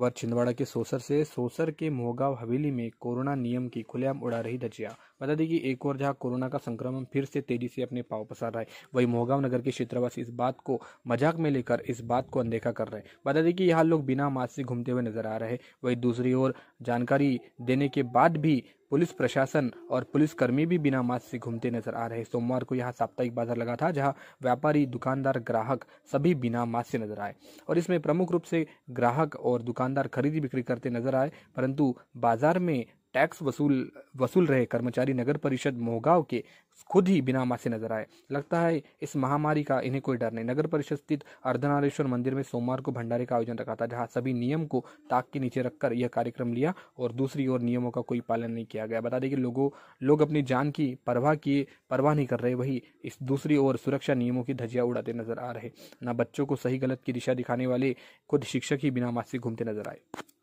खबर छिंदवाड़ा के सोसर से सोसर के मोहगांव हवेली में कोरोना नियम की खुलेआम उड़ा रही धजिया बता दें कि एक और जहां कोरोना का संक्रमण फिर से तेजी से अपने पाव पसार रहा है वही मोहगांव नगर के क्षेत्रवासी इस बात को मजाक में लेकर इस बात को अनदेखा कर रहे हैं बता दें कि यहाँ लोग बिना मास्क से घूमते हुए नजर आ रहे हैं वही दूसरी ओर जानकारी देने के बाद भी पुलिस प्रशासन और पुलिसकर्मी भी बिना मास्क से घूमते नजर आ रहे सोमवार को यहाँ साप्ताहिक बाजार लगा था जहाँ व्यापारी दुकानदार ग्राहक सभी बिना मास्क से नजर आए और इसमें प्रमुख रूप से ग्राहक और दुकानदार खरीदी बिक्री करते नजर आए परंतु बाजार में टैक्स वसूल वसूल रहे कर्मचारी नगर परिषद मोहगांव के खुद ही बिना मासे नजर आए लगता है इस महामारी का इन्हें कोई डर नहीं नगर परिषद स्थित अर्धनारेश्वर मंदिर में सोमवार को भंडारे का आयोजन रखा था जहां सभी नियम को ताक के नीचे रखकर यह कार्यक्रम लिया और दूसरी ओर नियमों का कोई पालन नहीं किया गया बता दें कि लोगों लोग अपनी जान की परवाह किए परवाह नहीं कर रहे वही इस दूसरी ओर सुरक्षा नियमों की धजिया उड़ाते नजर आ रहे न बच्चों को सही गलत की दिशा दिखाने वाले खुद शिक्षक ही बिना मासे घूमते नजर आए